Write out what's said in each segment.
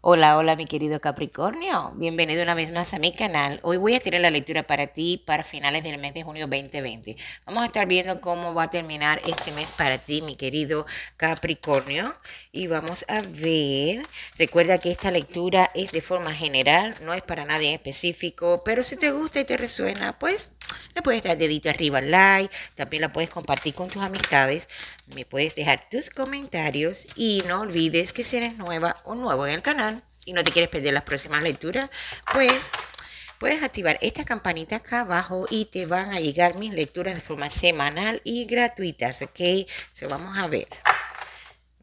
Hola, hola mi querido Capricornio, bienvenido una vez más a mi canal. Hoy voy a tirar la lectura para ti para finales del mes de junio 2020. Vamos a estar viendo cómo va a terminar este mes para ti, mi querido Capricornio. Y vamos a ver, recuerda que esta lectura es de forma general, no es para nadie específico, pero si te gusta y te resuena, pues le puedes dar dedito arriba al like, también la puedes compartir con tus amistades, me puedes dejar tus comentarios y no olvides que si eres nueva o nuevo en el canal y no te quieres perder las próximas lecturas, pues puedes activar esta campanita acá abajo y te van a llegar mis lecturas de forma semanal y gratuitas, ¿ok? So, vamos a ver,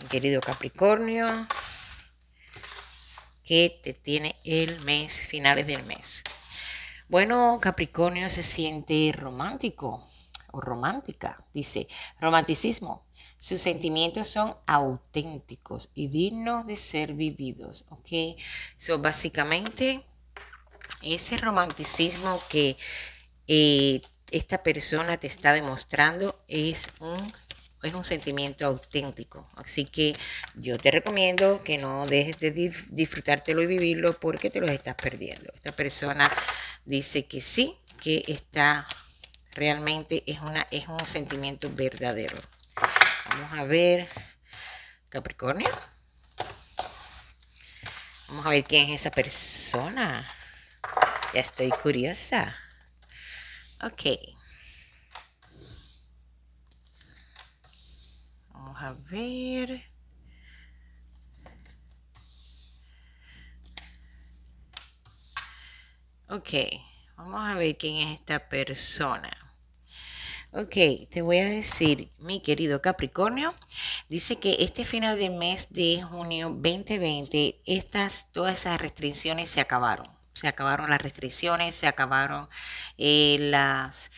querido Capricornio, que te tiene el mes, finales del mes. Bueno, Capricornio se siente romántico o romántica, dice, romanticismo. Sus sentimientos son auténticos y dignos de ser vividos, ¿ok? So, básicamente, ese romanticismo que eh, esta persona te está demostrando es un es un sentimiento auténtico. Así que yo te recomiendo que no dejes de disfrutártelo y vivirlo porque te lo estás perdiendo. Esta persona dice que sí, que está realmente es, una, es un sentimiento verdadero. Vamos a ver Capricornio. Vamos a ver quién es esa persona. Ya estoy curiosa. Ok. a ver. Ok, vamos a ver quién es esta persona. Ok, te voy a decir, mi querido Capricornio, dice que este final de mes de junio 2020, estas, todas esas restricciones se acabaron. Se acabaron las restricciones, se acabaron eh, las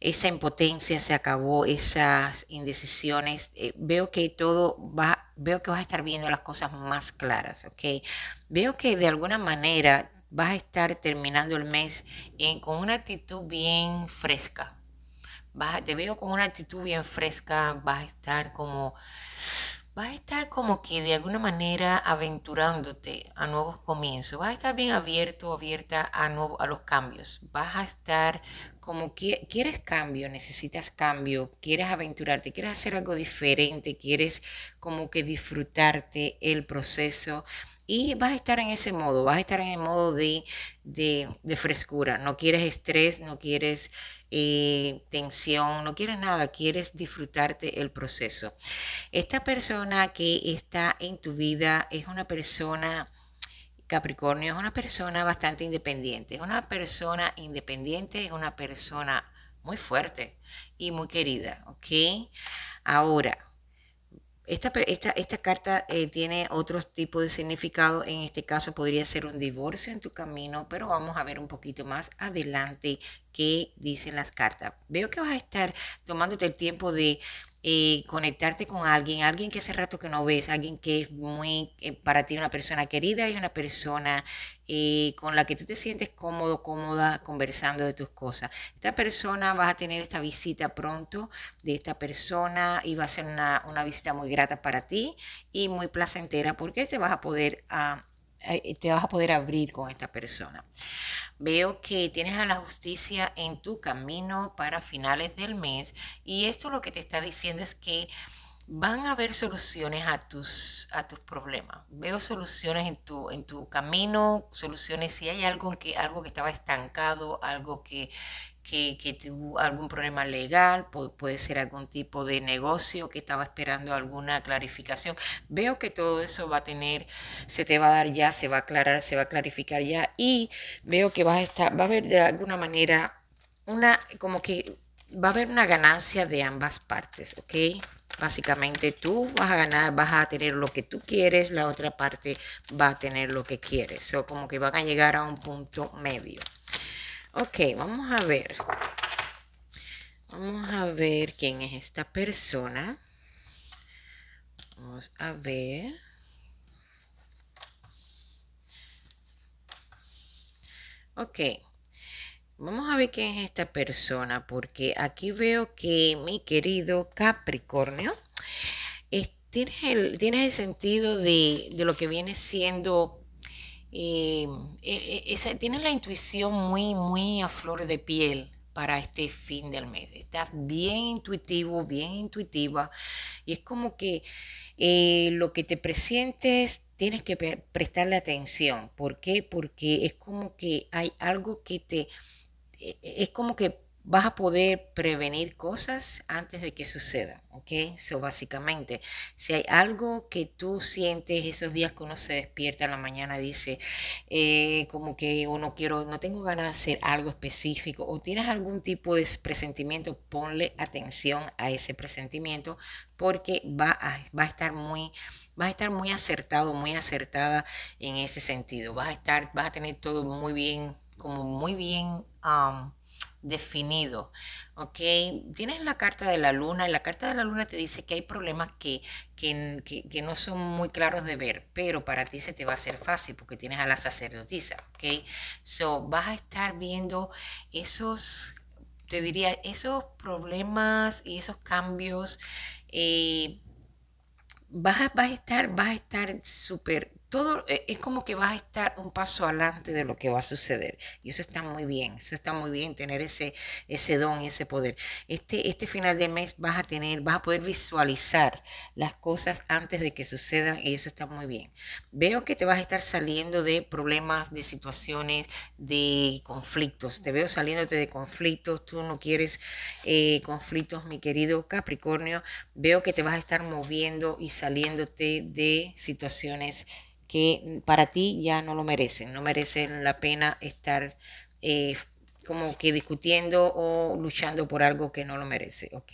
esa impotencia se acabó, esas indecisiones. Eh, veo que todo va, veo que vas a estar viendo las cosas más claras, ¿ok? Veo que de alguna manera vas a estar terminando el mes eh, con una actitud bien fresca. Vas, te veo con una actitud bien fresca, vas a estar como vas a estar como que de alguna manera aventurándote a nuevos comienzos, vas a estar bien abierto, abierta a, nuevo, a los cambios, vas a estar como que quieres cambio, necesitas cambio, quieres aventurarte, quieres hacer algo diferente, quieres como que disfrutarte el proceso y vas a estar en ese modo, vas a estar en el modo de, frescura. No quieres estrés, no quieres eh, tensión, no quieres nada, quieres disfrutarte el proceso. Esta persona que está en tu vida es una persona... Capricornio es una persona bastante independiente, es una persona independiente, es una persona muy fuerte y muy querida, ¿ok? Ahora, esta, esta, carta eh, tiene otro tipo de significado, en este caso podría ser un divorcio en tu camino, pero vamos a ver un poquito más adelante qué dicen las cartas. Veo que vas a estar tomándote el tiempo de eh, conectarte con alguien, alguien que hace rato que no ves, alguien que es muy, eh, para ti una persona querida y una persona eh, con la que tú te sientes cómodo, cómoda conversando de tus cosas. Esta persona, vas a tener esta visita pronto de esta persona y va a ser una, visita muy grata para ti y muy placentera porque te vas a poder... Eh, te vas a poder abrir con esta persona. Veo que tienes a la justicia en tu camino para finales del mes y esto lo que te está diciendo es que van a haber soluciones a tus, a tus problemas. Veo soluciones en tu, en tu camino, soluciones si hay algo que, algo que estaba estancado, algo que, tuvo algún problema legal, puede ser algún tipo de negocio que estaba esperando alguna clarificación. Veo que todo eso va a tener, se te va a dar ya, se va a aclarar, se va a clarificar ya y veo que vas a estar, va a haber de alguna manera una, como que va a haber una ganancia de ambas partes, ¿ok? Básicamente tú vas a ganar, vas a tener lo que tú quieres, la otra parte va a tener lo que quieres. O como que van a llegar a un punto medio. Ok, vamos a ver. Vamos a ver quién es esta persona. Vamos a ver. Ok. Vamos a ver quién es esta persona, porque aquí veo que mi querido Capricornio, es, tienes, el, el, sentido de, lo que viene siendo, eh, e, e, tienes la intuición muy, muy a flor de piel para este fin del mes. Estás bien intuitivo, bien intuitiva, y es como que eh, lo que te presientes tienes que prestarle atención. ¿Por qué? Porque es como que hay algo que te e, e, es como que vas a poder prevenir cosas antes de que suceda, ¿ok? Eso básicamente, si hay algo que tú sientes esos días que uno se despierta en la mañana, dice, eh, como que o oh, no quiero, no tengo ganas de hacer algo específico, o tienes algún tipo de presentimiento, ponle atención a ese presentimiento porque va a, va a estar muy vas a estar muy acertado, muy acertada en ese sentido. Vas a estar, vas a tener todo muy bien, como muy bien definido. ¿Ok? Tienes la carta de la luna y la carta de la luna te dice que hay problemas que, que, no son muy claros de ver, pero para ti se te va a hacer fácil porque tienes a la sacerdotisa. ¿Ok? So vas a estar viendo esos, te diría, esos problemas y esos cambios. Eh, vas, vas a estar, vas a estar súper todo eh, es como que vas a estar un paso adelante de lo que va a suceder. Y eso está muy bien, eso está muy bien, tener ese, ese don y ese poder. Este, este final de mes vas a tener, vas a poder visualizar las cosas antes de que sucedan y eso está muy bien. Veo que te vas a estar saliendo de problemas, de situaciones, de conflictos. Te veo saliéndote de conflictos, tú no quieres eh, conflictos, mi querido Capricornio. Veo que te vas a estar moviendo y saliéndote de situaciones que para ti ya no lo merecen, no merecen la pena estar eh, como que discutiendo o luchando por algo que no lo merece, ¿ok?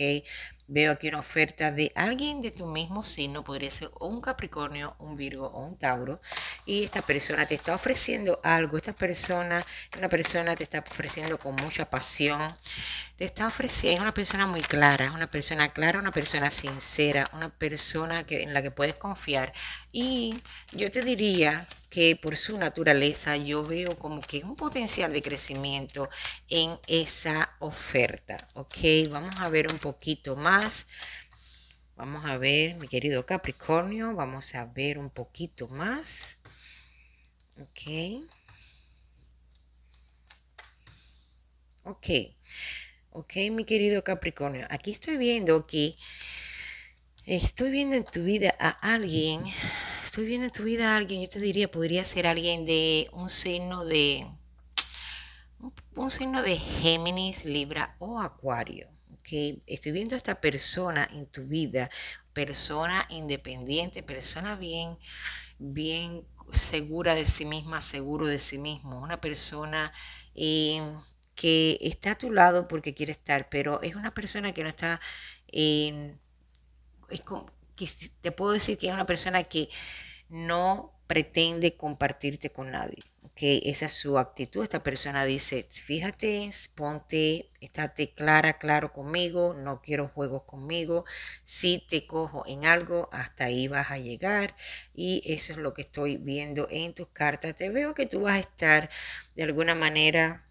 Veo aquí una oferta de alguien de tu mismo signo, podría ser un Capricornio, un Virgo o un Tauro, y esta persona te está ofreciendo algo, esta persona, una persona te está ofreciendo con mucha pasión, te está ofreciendo, es una persona muy clara, es una persona clara, una persona sincera, una persona que, en la que puedes confiar. Y yo te diría que por su naturaleza yo veo como que un potencial de crecimiento en esa oferta. Ok, vamos a ver un poquito más. Vamos a ver, mi querido Capricornio, vamos a ver un poquito más. Ok. Ok. Ok, mi querido Capricornio. Aquí estoy viendo que estoy viendo en tu vida a alguien. Estoy viendo en tu vida a alguien, yo te diría, podría ser alguien de un signo de... Un signo de Géminis, Libra o Acuario que estoy viendo a esta persona en tu vida, persona independiente, persona bien, bien segura de sí misma, seguro de sí mismo, una persona eh, que está a tu lado porque quiere estar, pero es una persona que no está, te puedo decir que es una persona que no pretende compartirte con nadie que esa es su actitud. Esta persona dice, fíjate, ponte, estate clara, claro conmigo, no quiero juegos conmigo, si te cojo en algo, hasta ahí vas a llegar. Y eso es lo que estoy viendo en tus cartas. Te veo que tú vas a estar de alguna manera,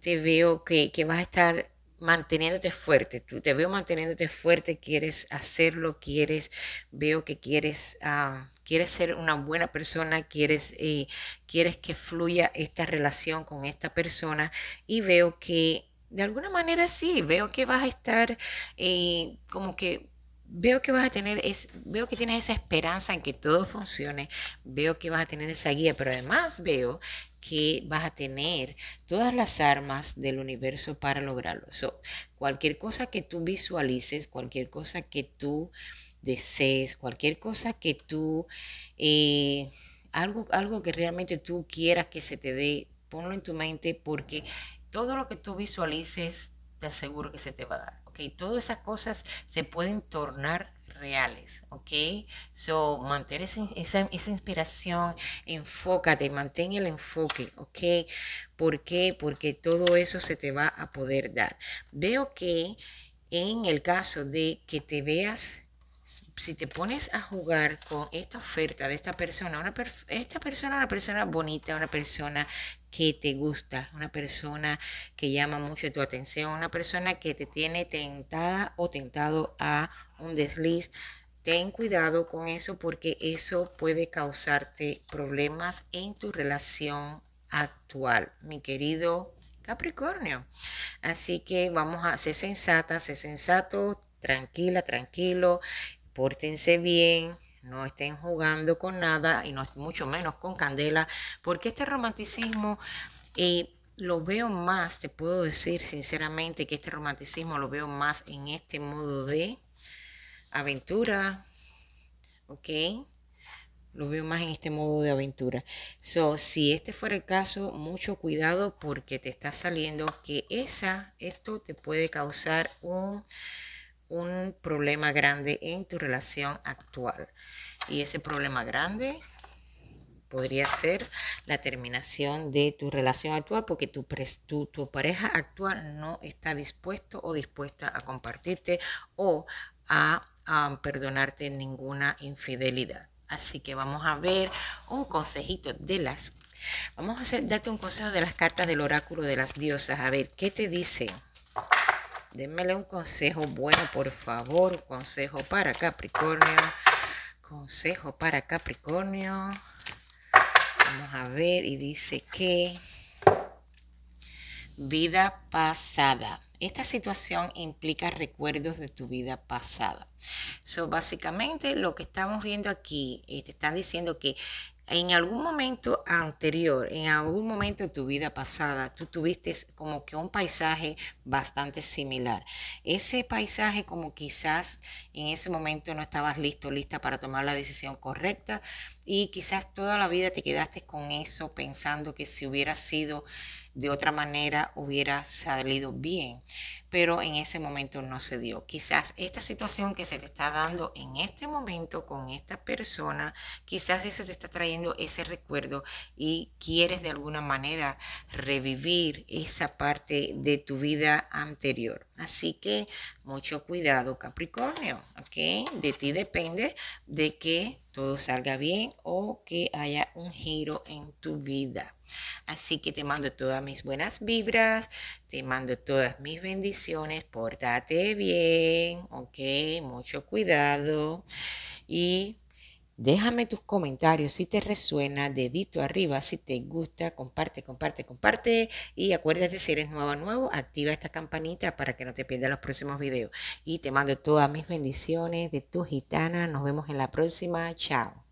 te veo que, que vas a estar manteniéndote fuerte, tú, te veo manteniéndote fuerte, quieres hacerlo, quieres, veo que quieres, ah, quieres ser una buena persona, quieres, eh, quieres que fluya esta relación con esta persona y veo que de alguna manera sí, veo que vas a estar eh, como que veo que vas a tener es veo que tienes esa esperanza en que todo funcione veo que vas a tener esa guía pero además veo que vas a tener todas las armas del universo para lograrlo. So, cualquier cosa que tú visualices, cualquier cosa que tú desees, cualquier cosa que tú, eh, algo, algo que realmente tú quieras que se te dé, ponlo en tu mente porque todo lo que tú visualices, te aseguro que se te va a dar. ¿ok? Todas esas cosas se pueden tornar reales, ¿ok? So, mantén esa, esa, inspiración, enfócate, mantén el enfoque, ¿ok? ¿Por qué? Porque todo eso se te va a poder dar. Veo que en el caso de que te veas si te pones a jugar con esta oferta de esta persona, una esta persona una persona bonita, una persona que te gusta, una persona que llama mucho tu atención, una persona que te tiene tentada o tentado a un desliz, ten cuidado con eso porque eso puede causarte problemas en tu relación actual, mi querido Capricornio. Así que vamos a ser sensata, ser sensato, tranquila, tranquilo, pórtense bien, no estén jugando con nada y no, mucho menos con candela, porque este romanticismo y eh, lo veo más, te puedo decir sinceramente que este romanticismo lo veo más en este modo de aventura, ¿ok? Lo veo más en este modo de aventura. So, si este fuera el caso, mucho cuidado porque te está saliendo que esa, esto te puede causar un un problema grande en tu relación actual. Y ese problema grande podría ser la terminación de tu relación actual porque tu, tu, pareja actual no está dispuesto o dispuesta a compartirte o a, perdonarte ninguna infidelidad. Así que vamos a ver un consejito de las... Vamos a hacer, darte un consejo de las cartas del oráculo de las diosas. A ver, ¿qué te dice Démele un consejo bueno, por favor. consejo para Capricornio. Consejo para Capricornio. Vamos a ver y dice que vida pasada. Esta situación implica recuerdos de tu vida pasada. So, básicamente lo que estamos viendo aquí, eh, te están diciendo que en algún momento anterior, en algún momento de tu vida pasada, tú tuviste como que un paisaje bastante similar. Ese paisaje como quizás en ese momento no estabas listo, lista para tomar la decisión correcta y quizás toda la vida te quedaste con eso pensando que si hubiera sido de otra manera hubiera salido bien, pero en ese momento no se dio. Quizás esta situación que se te está dando en este momento con esta persona, quizás eso te está trayendo ese recuerdo y quieres de alguna manera revivir esa parte de tu vida anterior. Así que mucho cuidado, Capricornio, ¿ok? De ti depende de que todo salga bien o que haya un giro en tu vida. Así que te mando todas mis buenas vibras, te mando todas mis bendiciones, pórtate bien, ok, mucho cuidado y Déjame tus comentarios si te resuena, dedito arriba si te gusta, comparte, comparte, comparte y acuérdate si eres nuevo nuevo, activa esta campanita para que no te pierdas los próximos videos. Y te mando todas mis bendiciones de tu gitana, nos vemos en la próxima, chao.